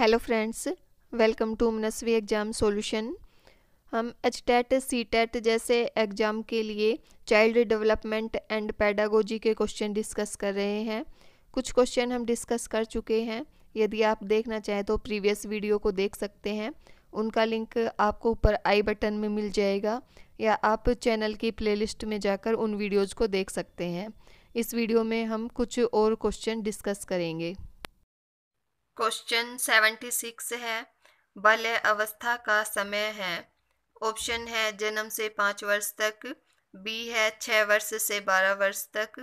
hello friends welcome to Manasvi exam solution हम H TET C TET जैसे exam के लिए चाइल्ड डेवलपमेंट एंड पैडागोजी के क्वेश्चन डिस्कस कर रहे हैं कुछ क्वेश्चन हम डिस्कस कर चुके हैं यदि आप देखना चाहें तो प्रीवियस वीडियो को देख सकते हैं उनका लिंक आपको ऊपर आई बटन में मिल जाएगा या आप चैनल की प्ले में जाकर उन वीडियोज़ को देख सकते हैं इस वीडियो में हम कुछ और क्वेश्चन डिस्कस करेंगे क्वेश्चन सेवेंटी सिक्स है बाल्य अवस्था का समय है ऑप्शन है जन्म से पाँच वर्ष तक बी है छः वर्ष से बारह वर्ष तक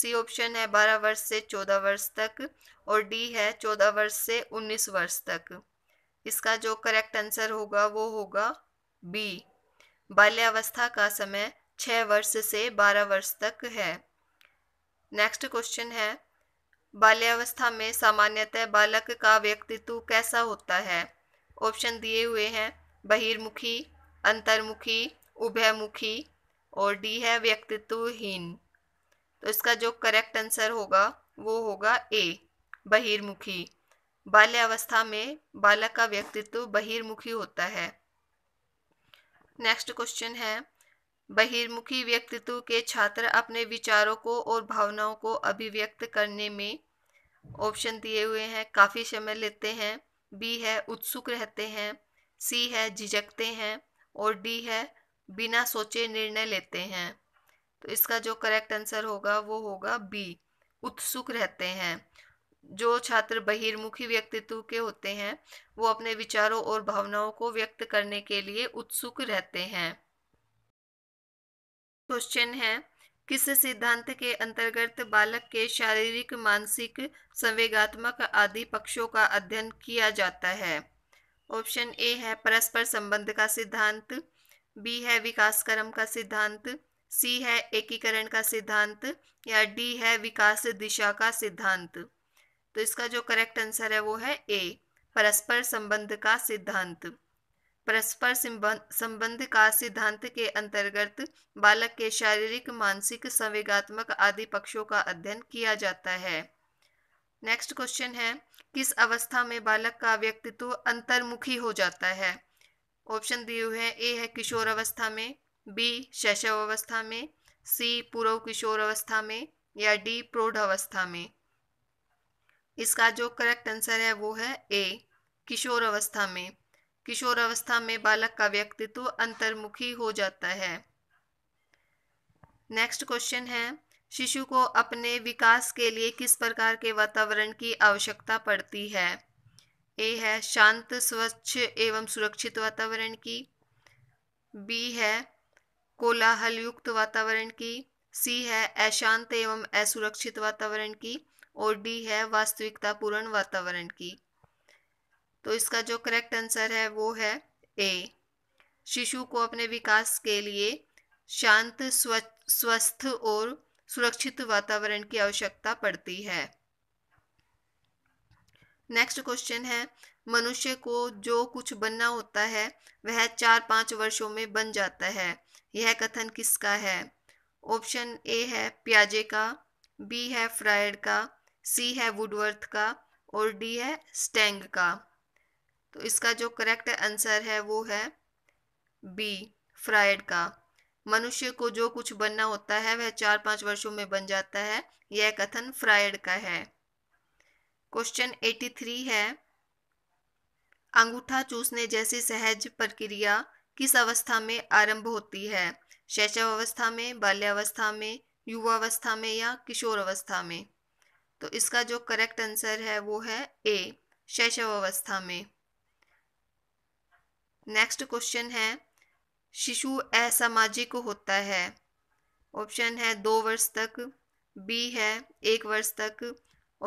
सी ऑप्शन है बारह वर्ष से चौदह वर्ष तक और डी है चौदह वर्ष से उन्नीस वर्ष तक इसका जो करेक्ट आंसर होगा वो होगा बी बाल्यावस्था का समय छः वर्ष से बारह वर्ष तक है नेक्स्ट क्वेश्चन है बाल्यावस्था में सामान्यतः बालक का व्यक्तित्व कैसा होता है ऑप्शन दिए हुए हैं बहिर्मुखी अंतर्मुखी उभयमुखी और डी है व्यक्तित्वहीन तो इसका जो करेक्ट आंसर होगा वो होगा ए बहिर्मुखी बाल्यावस्था में बालक का व्यक्तित्व बहिर्मुखी होता है नेक्स्ट क्वेश्चन है बहिर्मुखी व्यक्तित्व के छात्र अपने विचारों को और भावनाओं को अभिव्यक्त करने में ऑप्शन दिए हुए हैं काफ़ी समय लेते हैं बी है उत्सुक रहते हैं सी है झिझकते हैं और डी है बिना सोचे निर्णय लेते हैं तो इसका जो करेक्ट आंसर होगा वो होगा बी उत्सुक रहते हैं जो छात्र बहिर्मुखी व्यक्तित्व के होते हैं वो अपने विचारों और भावनाओं को व्यक्त करने के लिए उत्सुक रहते हैं क्वेश्चन है किस सिद्धांत के अंतर्गत बालक के शारीरिक मानसिक संवेगात्मक आदि पक्षों का अध्ययन किया जाता है ऑप्शन ए है परस्पर संबंध का सिद्धांत बी है विकास क्रम का सिद्धांत सी है एकीकरण का सिद्धांत या डी है विकास दिशा का सिद्धांत तो इसका जो करेक्ट आंसर है वो है ए परस्पर संबंध का सिद्धांत परस्पर संबंध का सिद्धांत के अंतर्गत बालक के शारीरिक मानसिक संवेगात्मक आदि पक्षों का अध्ययन किया जाता है नेक्स्ट क्वेश्चन है किस अवस्था में बालक का व्यक्तित्व अंतर्मुखी हो जाता है ऑप्शन दिए हुए हैं ए है किशोर अवस्था में बी शैशव अवस्था में सी पूर्व किशोर अवस्था में या डी प्रौढ़ अवस्था में इसका जो करेक्ट आंसर है वो है ए किशोर अवस्था में किशोर अवस्था में बालक का व्यक्तित्व अंतर्मुखी हो जाता है नेक्स्ट क्वेश्चन है शिशु को अपने विकास के लिए किस प्रकार के वातावरण की आवश्यकता पड़ती है ए है शांत स्वच्छ एवं सुरक्षित वातावरण की बी है कोलाहलयुक्त वातावरण की सी है अशांत एवं असुरक्षित वातावरण की और डी है वास्तविकतापूर्ण वातावरण की तो इसका जो करेक्ट आंसर है वो है ए शिशु को अपने विकास के लिए शांत स्वस्थ और सुरक्षित वातावरण की आवश्यकता पड़ती है नेक्स्ट क्वेश्चन है मनुष्य को जो कुछ बनना होता है वह चार पांच वर्षों में बन जाता है यह कथन किसका है ऑप्शन ए है प्याजे का बी है फ्रायड का सी है वुडवर्थ का और डी है स्टैंग का तो इसका जो करेक्ट आंसर है वो है बी फ्राइड का मनुष्य को जो कुछ बनना होता है वह चार पांच वर्षों में बन जाता है यह कथन फ्राइड का है क्वेश्चन एटी थ्री है अंगूठा चूसने जैसी सहज प्रक्रिया किस अवस्था में आरंभ होती है शैशव अवस्था में बाल्यावस्था में युवावस्था में या किशोर अवस्था में तो इसका जो करेक्ट आंसर है वो है ए शैशव अवस्था में नेक्स्ट क्वेश्चन है शिशु असामाजिक होता है ऑप्शन है दो वर्ष तक बी है एक वर्ष तक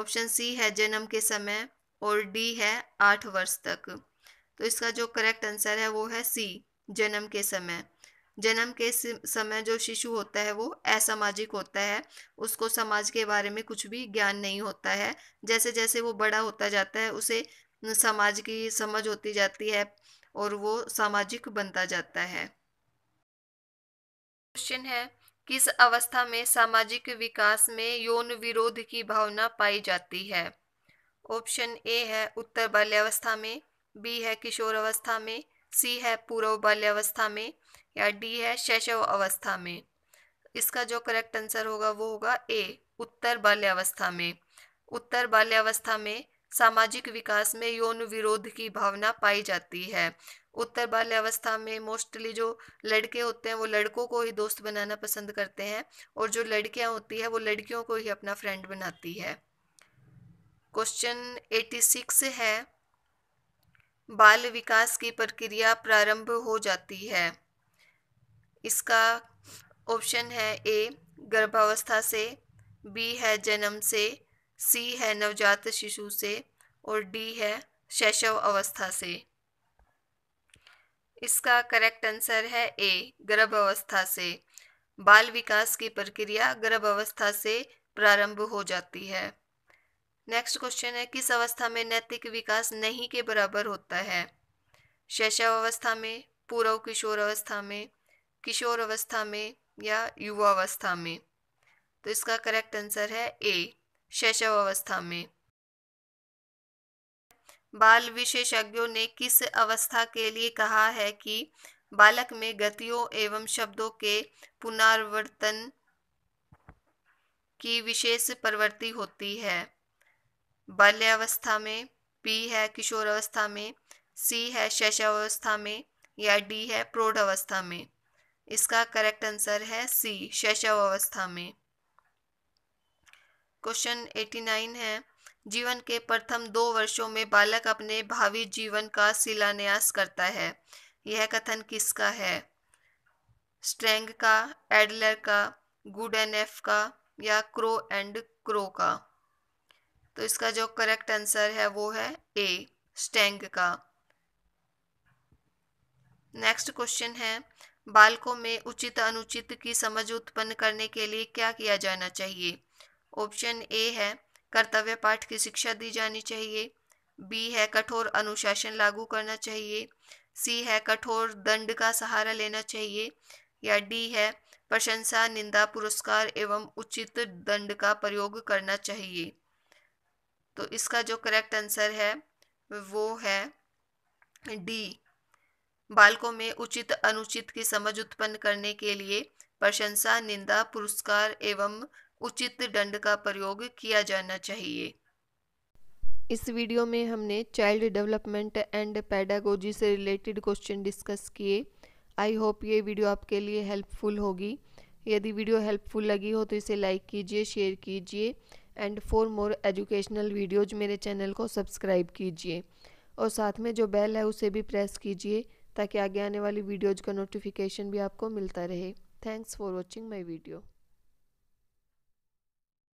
ऑप्शन सी है जन्म के समय और डी है आठ वर्ष तक तो इसका जो करेक्ट आंसर है वो है सी जन्म के समय जन्म के समय जो शिशु होता है वो असामाजिक होता है उसको समाज के बारे में कुछ भी ज्ञान नहीं होता है जैसे जैसे वो बड़ा होता जाता है उसे समाज की समझ होती जाती है और वो सामाजिक बनता जाता है क्वेश्चन है किस अवस्था में सामाजिक विकास में यौन विरोध की भावना पाई जाती है ऑप्शन ए है उत्तर बाल्यावस्था में बी है किशोर अवस्था में सी है पूर्व बाल्यावस्था में या डी है शैशव अवस्था में इसका जो करेक्ट आंसर होगा वो होगा ए उत्तर बाल्यावस्था में उत्तर बाल्यावस्था में सामाजिक विकास में यौन विरोध की भावना पाई जाती है उत्तर बाल्यावस्था में मोस्टली जो लड़के होते हैं वो लड़कों को ही दोस्त बनाना पसंद करते हैं और जो लड़कियां होती है वो लड़कियों को ही अपना फ्रेंड बनाती है क्वेश्चन एटी सिक्स है बाल विकास की प्रक्रिया प्रारंभ हो जाती है इसका ऑप्शन है ए गर्भावस्था से बी है जन्म से सी है नवजात शिशु से और डी है शैशव अवस्था से इसका करेक्ट आंसर है ए गर्भ अवस्था से बाल विकास की प्रक्रिया गर्भ अवस्था से प्रारंभ हो जाती है नेक्स्ट क्वेश्चन है किस अवस्था में नैतिक विकास नहीं के बराबर होता है शैशव अवस्था में पूर्व किशोर अवस्था में किशोर अवस्था में या युवा अवस्था में तो इसका करेक्ट आंसर है ए शैशव अवस्था में बाल विशेषज्ञों ने किस अवस्था के लिए कहा है कि बालक में गतियों एवं शब्दों के पुनरावर्तन की विशेष प्रवृत्ति होती है बाल्यावस्था में पी है किशोर अवस्था में सी है शैशवावस्था में या डी है प्रौढ़ अवस्था में इसका करेक्ट आंसर है सी शैशवावस्था में क्वेश्चन एटी नाइन है जीवन के प्रथम दो वर्षों में बालक अपने भावी जीवन का शिलान्यास करता है यह कथन किसका है स्ट्रेंग का एडलर का गुड एन एफ का या क्रो एंड क्रो का तो इसका जो करेक्ट आंसर है वो है ए स्टेंग का नेक्स्ट क्वेश्चन है बालकों में उचित अनुचित की समझ उत्पन्न करने के लिए क्या किया जाना चाहिए ऑप्शन ए है कर्तव्य पाठ की शिक्षा दी जानी चाहिए बी है कठोर अनुशासन लागू करना चाहिए सी है कठोर दंड का सहारा लेना चाहिए या डी है प्रशंसा निंदा पुरस्कार एवं उचित दंड का प्रयोग करना चाहिए तो इसका जो करेक्ट आंसर है वो है डी बालकों में उचित अनुचित की समझ उत्पन्न करने के लिए प्रशंसा निंदा पुरस्कार एवं उचित दंड का प्रयोग किया जाना चाहिए इस वीडियो में हमने चाइल्ड डेवलपमेंट एंड पैडागोजी से रिलेटेड क्वेश्चन डिस्कस किए आई होप ये वीडियो आपके लिए हेल्पफुल होगी यदि वीडियो हेल्पफुल लगी हो तो इसे लाइक कीजिए शेयर कीजिए and for more educational videos मेरे चैनल को सब्सक्राइब कीजिए और साथ में जो बेल है उसे भी प्रेस कीजिए ताकि आगे आने वाली वीडियोज का नोटिफिकेशन भी आपको मिलता रहे thanks for watching my video